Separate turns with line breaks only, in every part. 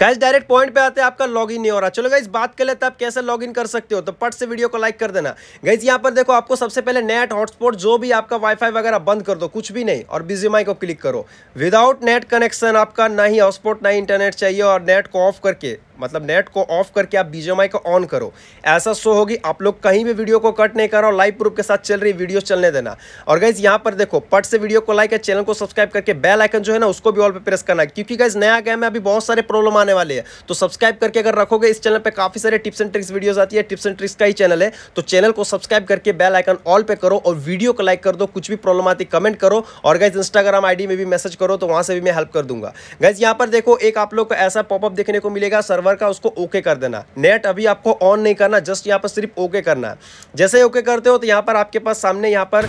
guys direct point पे आते हैं आपका लॉगिन नहीं हो रहा चलो गाइस बात कर लेते हैं आप कैसे लॉगिन कर सकते हो तो पट से वीडियो को लाइक कर देना गाइस यहाँ पर देखो आपको सबसे पहले नेट हॉटस्पॉट जो भी आपका वाईफाई वगैरह बंद कर दो कुछ भी नहीं और माई को क्लिक करो विदाउट नेट कनेक्शन आपका ना ही हॉटस्पॉट ना ही इंटरनेट चाहिए और नेट को ऑफ करके मतलब नेट को ऑफ करके आप बीजेएमआई को ऑन करो ऐसा शो होगी आप लोग कहीं भी वीडियो को कट नहीं करो लाइव प्रूफ के साथ चल रही वीडियो चलने देना और गाइज यहाँ पर देखो पट से वीडियो को लाइक है चैनल को सब्सक्राइब करके बेल आइकन जो है ना उसको भी ऑल पर प्रेस करना है क्योंकि गाइज नया गेम में अभी बहुत सारे प्रॉब्लम आने वाले हैं तो सब्सक्राइब करके अगर रखोगे इस चैनल पर काफी सारे टिप्स एंड ट्रिक्स वीडियोज आती है टिप्स एंड ट्रिक्स का ही चैनल है तो चैनल को सब्सक्राइब करके बेल आइकन ऑल पे करो और वीडियो को लाइक कर दो कुछ भी प्रॉब्लम आती कमेंट करो और गाइज इंस्टाग्राम आईडी में भी मैसेज करो तो वहां से भी मैं हेल्प कर दूंगा गाइज यहाँ पर देखो एक आप लोग को ऐसा पॉपअप देखने को मिलेगा सर्वर सर्वर का उसको ओके कर देना नेट अभी आपको ऑन नहीं करना जस्ट यहाँ पर सिर्फ ओके करना है जैसे ओके करते हो तो यहाँ पर आपके पास सामने यहाँ पर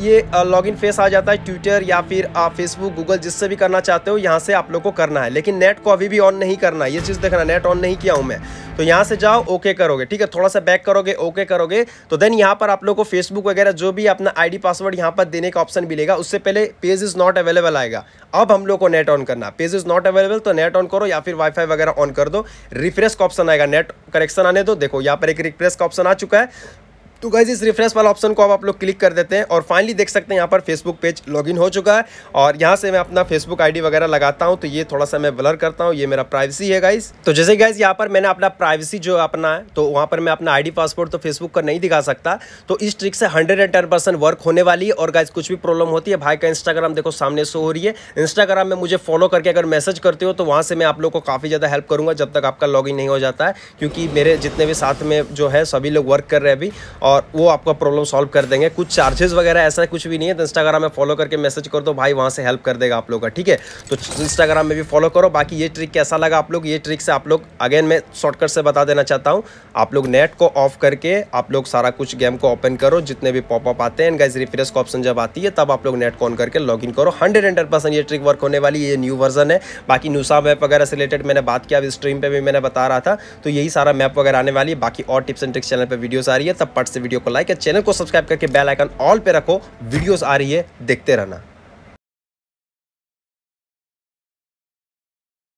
ये लॉगिन फेस आ जाता है ट्विटर या फिर फेसबुक गूगल जिससे भी करना चाहते हो यहाँ से आप लोग को करना है लेकिन नेट को अभी भी ऑन नहीं करना ये चीज़ देखना नेट ऑन नहीं किया हूँ मैं तो यहाँ से जाओ ओके करोगे ठीक है थोड़ा सा बैक करोगे ओके करोगे तो देन यहाँ पर आप लोग को फेसबुक वगैरह जो भी अपना आईडी पासवर्ड यहाँ पर देने का ऑप्शन मिलेगा उससे पहले पेज इज़ नॉट अवेलेबल आएगा अब हम लोग को नेट ऑन करना पेज इज़ नॉट अवेलेबल तो नेट ऑन करो या फिर वाईफाई वगैरह ऑन कर दो रिफ्रेश का ऑप्शन आएगा नेट कनेक्शन आने दो देखो यहाँ पर एक रिफ्रेश का ऑप्शन आ चुका है तो गाइज इस रिफ्रेश वाला ऑप्शन को अब आप लोग क्लिक कर देते हैं और फाइनली देख सकते हैं यहाँ पर फेसबुक पेज लॉगिन हो चुका है और यहाँ से मैं अपना फेसबुक आईडी वगैरह लगाता हूँ तो ये थोड़ा सा मैं ब्लर करता हूँ ये मेरा प्राइवेसी है गाइज तो जैसे गाइज यहाँ पर मैंने अपना प्राइवेसी जो अपना है तो वहाँ पर मैं अपना आई पासवर्ड तो फेसबुक का नहीं दिखा सकता तो इस ट्रिक से हंड्रेड वर्क होने वाली है और गाइज कुछ भी प्रॉब्लम होती है भाई का इंस्टाग्राम देखो सामने शो हो रही है इंस्टाग्राम में मुझे फॉलो करके अगर मैसेज करते हो तो वहाँ से मैं आप लोग को काफ़ी ज़्यादा हेल्प करूँगा जब तक आपका लॉगिन नहीं हो जाता है क्योंकि मेरे जितने भी साथ में जो है सभी लोग वर्क कर रहे हैं अभी और वो आपका प्रॉब्लम सॉल्व कर देंगे कुछ चार्जेस वगैरह ऐसा कुछ भी नहीं है तो इंस्टाग्राम में फॉलो करके मैसेज कर दो भाई वहाँ से हेल्प कर देगा आप लोग का ठीक है तो इंस्टाग्राम में भी फॉलो करो बाकी ये ट्रिक कैसा लगा आप लोग ये ट्रिक से आप लोग अगेन मैं शॉर्टकट से बता देना चाहता हूँ आप लोग नेट को ऑफ करके आप लोग सारा कुछ गेम को ओपन करो जितने भी पॉपअप आते हैं गाइज रिफ्रेश का ऑप्शन जब आती है तब आप लोग नेट को ऑन करके लॉग इन करो हंड्रेड हंड्रेड परसेंट ये ट्रिक वर्क होने वाली ये न्यू वर्जन है बाकी न्यूसा मैप वगैरह से रिलेटेड मैंने बात किया अभी स्ट्रीम पर भी मैंने बता रहा था तो यही सारा मैप वगैरह आने वाली है बाकी और टिप्स एंड ट्रिक्स चैनल पर वीडियोज आ रही है तब पट से वीडियो को लाइक या चैनल को सब्सक्राइब करके बेल आइकन ऑल पे रखो वीडियोस आ रही है देखते रहना